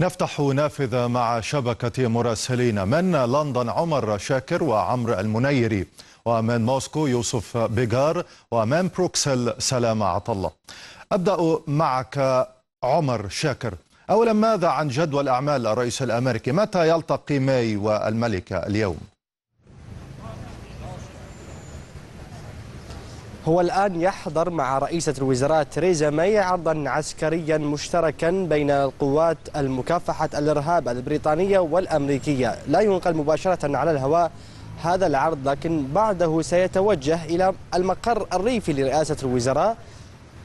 نفتح نافذة مع شبكة مراسلين من لندن عمر شاكر وعمر المنيري ومن موسكو يوسف بيجار ومن بروكسل سلام عطلة أبدأ معك عمر شاكر أولا ماذا عن جدول أعمال الرئيس الأمريكي متى يلتقي ماي والملكة اليوم؟ هو الآن يحضر مع رئيسة الوزراء تريزا ماي عرضا عسكريا مشتركا بين القوات المكافحة الإرهاب البريطانية والأمريكية لا ينقل مباشرة على الهواء هذا العرض لكن بعده سيتوجه إلى المقر الريفي لرئاسة الوزراء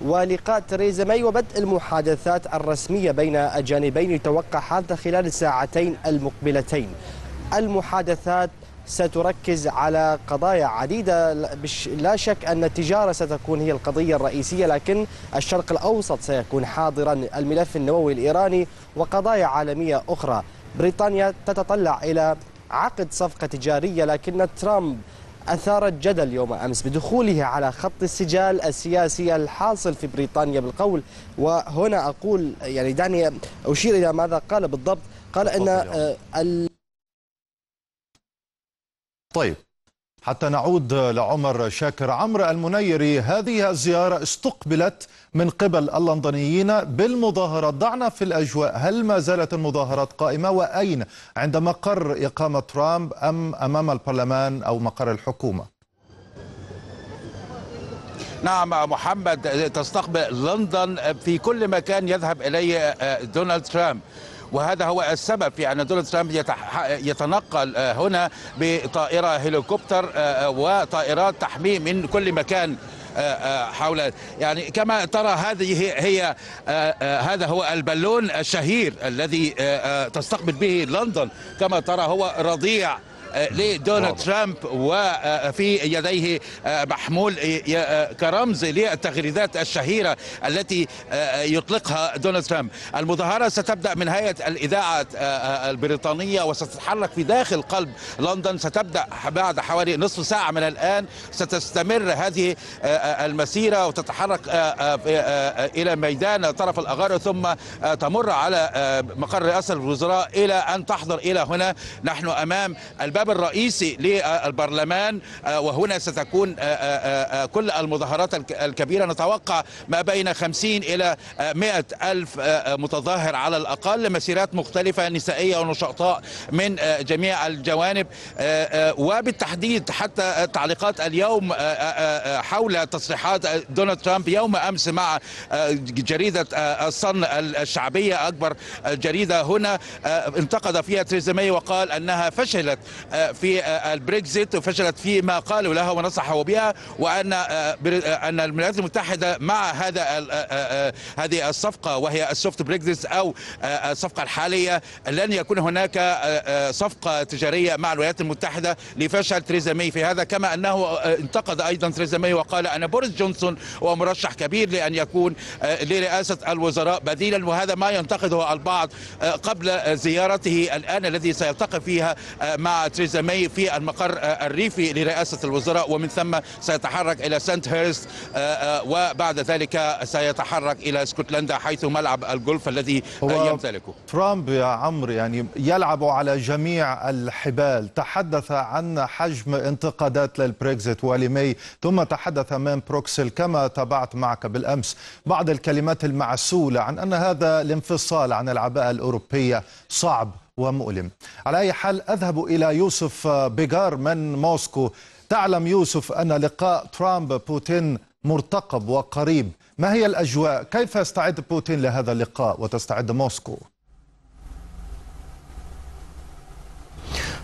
ولقاء تريزا ماي وبدء المحادثات الرسمية بين الجانبين يتوقع هذا خلال الساعتين المقبلتين المحادثات ستركز على قضايا عديدة لا شك أن التجارة ستكون هي القضية الرئيسية لكن الشرق الأوسط سيكون حاضرا الملف النووي الإيراني وقضايا عالمية أخرى بريطانيا تتطلع إلى عقد صفقة تجارية لكن ترامب أثارت جدل يوم أمس بدخوله على خط السجال السياسي الحاصل في بريطانيا بالقول وهنا أقول يعني دعني أشير إلى ماذا قال بالضبط قال أن طيب حتى نعود لعمر شاكر عمر المنيري هذه الزيارة استقبلت من قبل اللندنيين بالمظاهرات دعنا في الأجواء هل ما زالت المظاهرات قائمة وأين عند مقر إقامة ترامب أم أمام البرلمان أو مقر الحكومة نعم محمد تستقبل لندن في كل مكان يذهب إليه آه، دونالد ترامب وهذا هو السبب في أن دونالد ترامب يتنقل آه، هنا بطائرة هليكوبتر آه، آه، وطائرات تحميه من كل مكان حول يعني كما ترى هذه هي هذا هو البالون الشهير الذي تستقبل به لندن كما ترى هو رضيع آه، لدونالد ترامب وفي آه، يديه آه، محمول كرمز للتغريدات الشهيرة التي يطلقها دونالد ترامب المظاهرة ستبدأ من هيئة الإذاعة البريطانية وستتحرك في داخل قلب لندن ستبدأ بعد حوالي نصف ساعة من الآن ستستمر هذه المسيرة وتتحرك إلى ميدان طرف الأغار ثم تمر على مقر رئاسة الوزراء إلى أن تحضر إلى هنا نحن أمام الب... الباب الرئيسي للبرلمان آه، وهنا ستكون آه، آه، كل المظاهرات الكبيرة نتوقع ما بين 50 إلى 100 ألف متظاهر على الأقل مسيرات مختلفة نسائية ونشطاء من جميع الجوانب وبالتحديد حتى تعليقات اليوم حول تصريحات دونالد ترامب يوم أمس مع جريدة الصن الشعبية أكبر جريدة هنا انتقد فيها تريزا وقال أنها فشلت آه، في آه، البريكزيت وفشلت فيما قالوا لها ونصحوا بها وان آه، ان الولايات المتحده مع هذا هذه الصفقه وهي السوفت بريكزيت او الصفقه الحاليه لن يكون هناك صفقه تجاريه مع الولايات المتحده لفشل تريزا مي في هذا كما انه انتقد ايضا تريزا مي وقال ان بوريس جونسون هو مرشح كبير لان يكون لرئاسه الوزراء بديلا وهذا ما ينتقده البعض قبل زيارته الان الذي سيلتقي فيها مع باتريس ماي في المقر آه، الريفي لرئاسة الوزراء ومن ثم سيتحرك إلى سانت هيرست آه، آه، وبعد ذلك سيتحرك إلى اسكتلندا حيث ملعب الجولف الذي يمتلكه ترامب يا عمرو يعني يلعب على جميع الحبال تحدث عن حجم انتقادات للبريكزيت ولمي ثم تحدث من بروكسل كما تابعت معك بالأمس بعض الكلمات المعسولة عن أن هذا الانفصال عن العباءة الأوروبية صعب ومؤلم على أي حال أذهب إلى يوسف بيجار من موسكو تعلم يوسف أن لقاء ترامب بوتين مرتقب وقريب ما هي الأجواء؟ كيف يستعد بوتين لهذا اللقاء وتستعد موسكو؟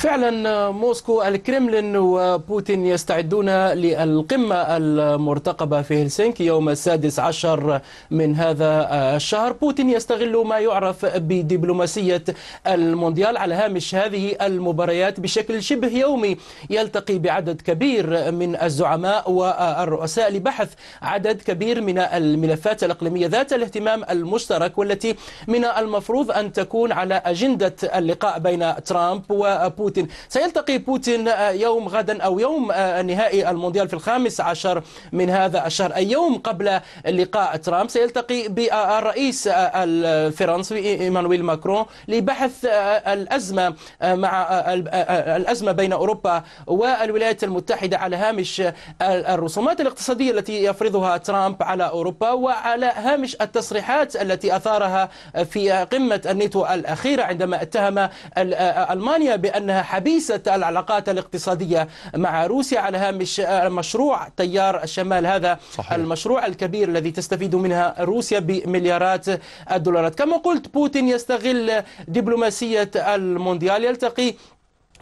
فعلا موسكو الكرملين وبوتين يستعدون للقمة المرتقبة في هلسنكي يوم السادس عشر من هذا الشهر بوتين يستغل ما يعرف بدبلوماسية المونديال على هامش هذه المباريات بشكل شبه يومي يلتقي بعدد كبير من الزعماء والرؤساء لبحث عدد كبير من الملفات الإقليمية ذات الاهتمام المشترك والتي من المفروض أن تكون على أجندة اللقاء بين ترامب وبوتين بوتين سيلتقي بوتين آه، يوم غدا أو يوم آه، نهائي المونديال في الخامس عشر من هذا الشهر أي يوم قبل لقاء ترامب سيلتقي بالرئيس آه، الفرنسي إيمانويل ماكرون لبحث الأزمة مع الأزمة بين أوروبا والولايات المتحدة على هامش الرسومات الاقتصادية التي يفرضها ترامب على أوروبا وعلى هامش التصريحات التي أثارها في قمة الناتو الأخيرة عندما اتهم ألمانيا بأنها حبيسة العلاقات الاقتصادية مع روسيا على هامش مشروع تيار الشمال هذا صحيح. المشروع الكبير الذي تستفيد منها روسيا بمليارات الدولارات كما قلت بوتين يستغل دبلوماسية المونديال يلتقي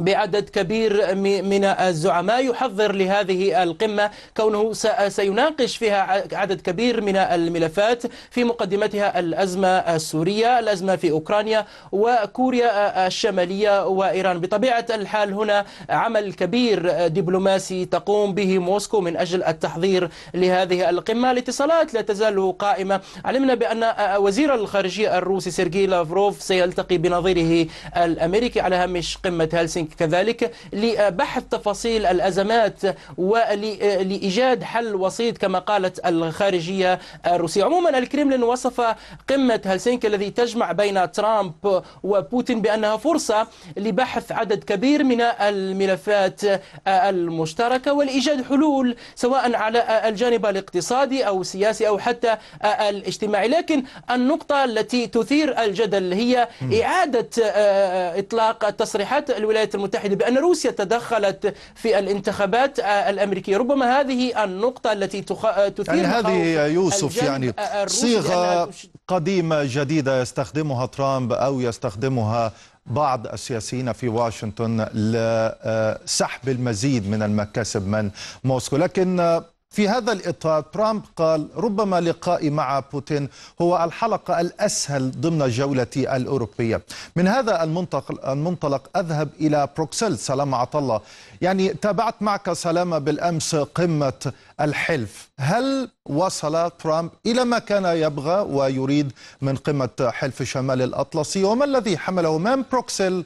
بعدد كبير من الزعماء يحضر لهذه القمة كونه سيناقش فيها عدد كبير من الملفات في مقدمتها الأزمة السورية الأزمة في أوكرانيا وكوريا الشمالية وإيران بطبيعة الحال هنا عمل كبير دبلوماسي تقوم به موسكو من أجل التحضير لهذه القمة الاتصالات لا تزال قائمة علمنا بأن وزير الخارجية الروسي سيرجي لافروف سيلتقي بنظيره الأمريكي على هامش قمة هلسنكي كذلك لبحث تفاصيل الأزمات ولإيجاد حل وسيط كما قالت الخارجية الروسية عموما الكريملين وصف قمة هلسنكي الذي تجمع بين ترامب وبوتين بأنها فرصة لبحث عدد كبير من الملفات المشتركة والإيجاد حلول سواء على الجانب الاقتصادي أو السياسي أو حتى الاجتماعي لكن النقطة التي تثير الجدل هي إعادة آه، إطلاق تصريحات الولايات المتحدة بأن روسيا تدخلت في الانتخابات آه، الأمريكية ربما هذه النقطة التي تخ... آه، تثير يعني هذه يوسف يعني آه، صيغة قديمة جديدة يستخدمها ترامب أو يستخدمها بعض السياسيين في واشنطن لسحب المزيد من المكاسب من موسكو لكن في هذا الإطار ترامب قال ربما لقائي مع بوتين هو الحلقة الأسهل ضمن جولتي الأوروبية من هذا المنطلق, المنطلق أذهب إلى بروكسل سلام عطا الله يعني تابعت معك سلامة بالأمس قمة الحلف هل وصل ترامب إلى ما كان يبغى ويريد من قمة حلف شمال الأطلسي وما الذي حمله من بروكسل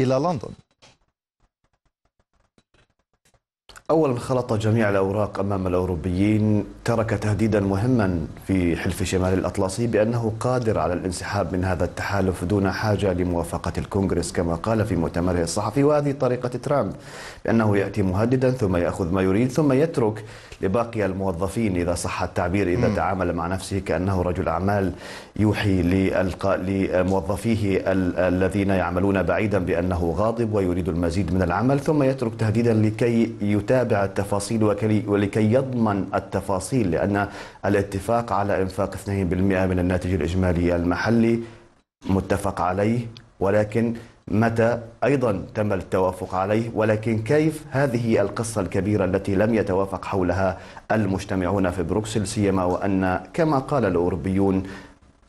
إلى لندن أولا خلط جميع الأوراق أمام الأوروبيين ترك تهديدا مهما في حلف شمال الأطلسي بأنه قادر على الانسحاب من هذا التحالف دون حاجة لموافقة الكونغرس كما قال في مؤتمره الصحفي وهذه طريقة ترامب بأنه يأتي مهددا ثم يأخذ ما يريد ثم يترك لباقي الموظفين إذا صح التعبير إذا م. تعامل مع نفسه كأنه رجل أعمال يوحي لموظفيه الذين يعملون بعيدا بأنه غاضب ويريد المزيد من العمل ثم يترك تهديدا لكي يتابع يتابع التفاصيل ولكي يضمن التفاصيل لأن الاتفاق على إنفاق 2% من الناتج الإجمالي المحلي متفق عليه ولكن متى ايضا تم التوافق عليه ولكن كيف هذه القصه الكبيره التي لم يتوافق حولها المجتمعون في بروكسل سيما وان كما قال الاوروبيون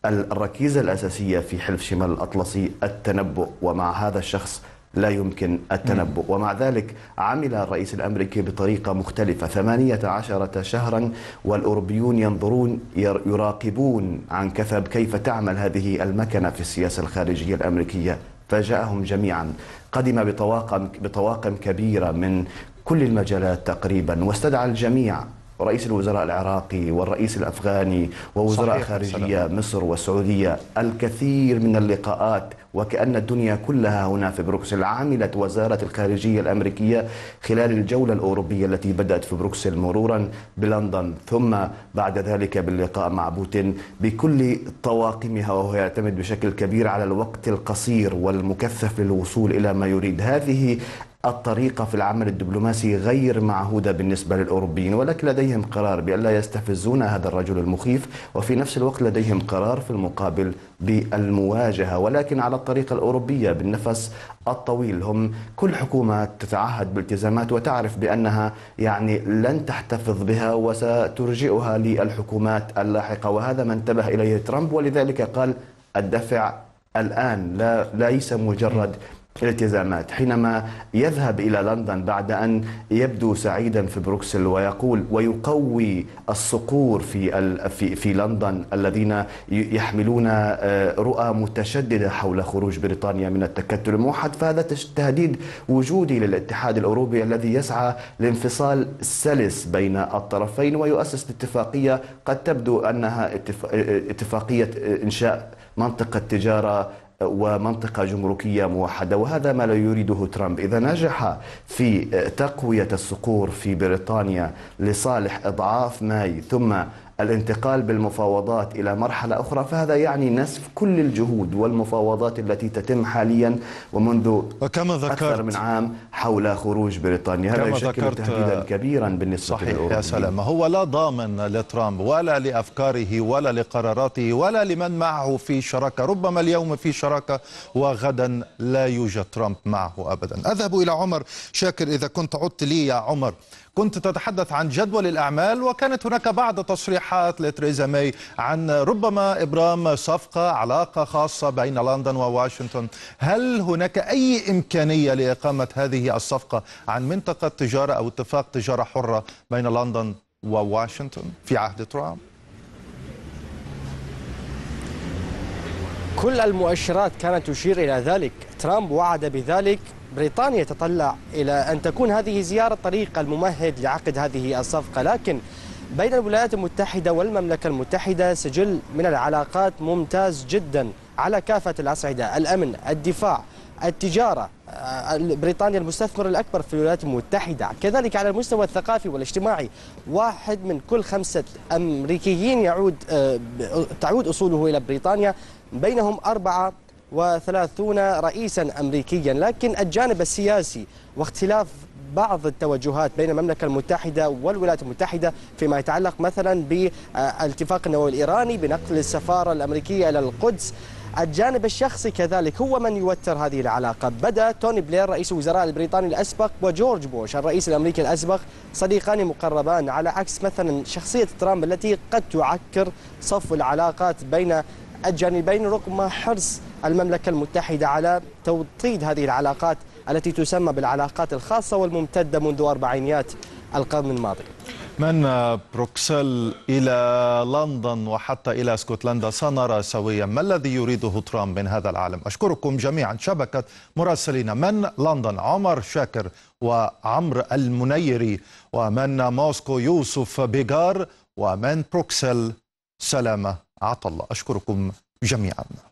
الركيزه الاساسيه في حلف شمال الاطلسي التنبؤ ومع هذا الشخص لا يمكن التنبؤ ومع ذلك عمل الرئيس الأمريكي بطريقة مختلفة ثمانية عشرة شهرا والأوروبيون ينظرون يراقبون عن كثب كيف تعمل هذه المكنة في السياسة الخارجية الأمريكية فاجأهم جميعا قدم بطواقم, بطواقم كبيرة من كل المجالات تقريبا واستدعى الجميع ورئيس الوزراء العراقي والرئيس الأفغاني ووزراء خارجية سلام. مصر والسعودية الكثير من اللقاءات وكأن الدنيا كلها هنا في بروكسل عملت وزارة الخارجية الأمريكية خلال الجولة الأوروبية التي بدأت في بروكسل مرورا بلندن ثم بعد ذلك باللقاء مع بوتين بكل طواقمها وهو يعتمد بشكل كبير على الوقت القصير والمكثف للوصول إلى ما يريد هذه الطريقة في العمل الدبلوماسي غير معهودة بالنسبة للأوروبيين ولكن لديهم قرار بأن لا يستفزون هذا الرجل المخيف وفي نفس الوقت لديهم قرار في المقابل بالمواجهة ولكن على الطريقة الأوروبية بالنفس الطويل هم كل حكومة تتعهد بالتزامات وتعرف بأنها يعني لن تحتفظ بها وسترجئها للحكومات اللاحقة وهذا ما انتبه إليه ترامب ولذلك قال الدفع الآن لا ليس مجرد الالتزامات حينما يذهب إلى لندن بعد أن يبدو سعيدا في بروكسل ويقول ويقوي الصقور في في, في لندن الذين يحملون آه، رؤى متشددة حول خروج بريطانيا من التكتل الموحد فهذا تهديد وجودي للاتحاد الأوروبي الذي يسعى لانفصال سلس بين الطرفين ويؤسس اتفاقية قد تبدو أنها آه، اتفاقية آه، إنشاء منطقة تجارة ومنطقة جمركية موحدة وهذا ما لا يريده ترامب إذا نجح في تقوية الصقور في بريطانيا لصالح إضعاف ماي ثم الانتقال بالمفاوضات إلى مرحلة أخرى فهذا يعني نسف كل الجهود والمفاوضات التي تتم حاليا ومنذ وكما ذكرت أكثر من عام حول خروج بريطانيا هذا يشكل تهديدا كبيرا بالنسبة صحيح للأوروبيين يا سلام هو لا ضامن لترامب ولا لأفكاره ولا لقراراته ولا لمن معه في شراكة ربما اليوم في شراكة وغدا لا يوجد ترامب معه أبدا أذهب إلى عمر شاكر إذا كنت عدت لي يا عمر كنت تتحدث عن جدول الأعمال وكانت هناك بعض تصريحات لتريزا ماي عن ربما إبرام صفقة علاقة خاصة بين لندن وواشنطن هل هناك أي إمكانية لإقامة هذه الصفقة عن منطقة تجارة أو اتفاق تجارة حرة بين لندن وواشنطن في عهد ترامب كل المؤشرات كانت تشير إلى ذلك ترامب وعد بذلك بريطانيا تطلع إلى أن تكون هذه زيارة طريقة الممهد لعقد هذه الصفقة لكن بين الولايات المتحدة والمملكة المتحدة سجل من العلاقات ممتاز جدا على كافة الأصعدة الأمن الدفاع التجارة آه، بريطانيا المستثمر الأكبر في الولايات المتحدة كذلك على المستوى الثقافي والاجتماعي واحد من كل خمسة أمريكيين يعود آه، تعود أصوله إلى بريطانيا بينهم أربعة وثلاثون رئيسا أمريكيا لكن الجانب السياسي واختلاف بعض التوجهات بين المملكة المتحدة والولايات المتحدة فيما يتعلق مثلا بالاتفاق النووي الإيراني بنقل السفارة الأمريكية إلى القدس الجانب الشخصي كذلك هو من يوتر هذه العلاقة بدأ توني بلير رئيس الوزراء البريطاني الأسبق وجورج بوش الرئيس الأمريكي الأسبق صديقان مقربان على عكس مثلا شخصية ترامب التي قد تعكر صف العلاقات بين الجانبين رغم حرص المملكة المتحدة على توطيد هذه العلاقات التي تسمى بالعلاقات الخاصة والممتدة منذ أربعينيات القرن الماضي من بروكسل إلى لندن وحتى إلى اسكتلندا سنرى سويا ما الذي يريده ترامب من هذا العالم أشكركم جميعا شبكة مراسلين من لندن عمر شاكر وعمر المنيري ومن موسكو يوسف بيجار ومن بروكسل سلامة عطا الله أشكركم جميعا